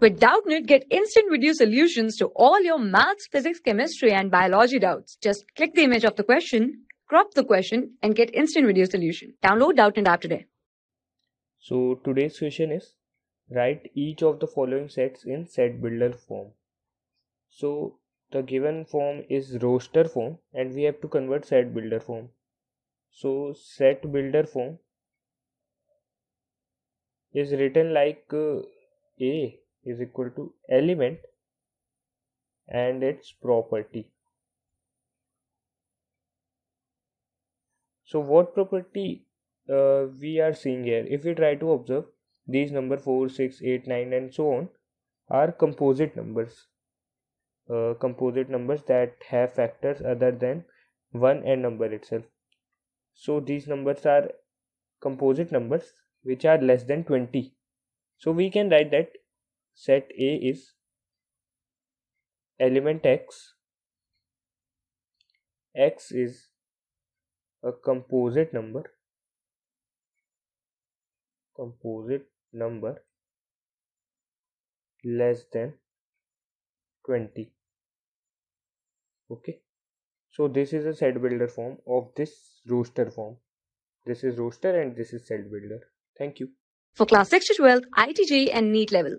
With Doubtnit, get instant video solutions to all your maths, physics, chemistry, and biology doubts. Just click the image of the question, crop the question, and get instant video solution. Download Doubtnit app today. So today's question is write each of the following sets in set builder form. So the given form is roster form and we have to convert set builder form. So set builder form is written like uh, A is equal to element and its property so what property uh, we are seeing here if we try to observe these number 4 6 8 9 and so on are composite numbers uh, composite numbers that have factors other than 1 and number itself so these numbers are composite numbers which are less than 20 so we can write that set A is element x x is a composite number composite number less than 20 okay so this is a set builder form of this roster form this is roster and this is set builder thank you for class 6 to 12 itj and neat level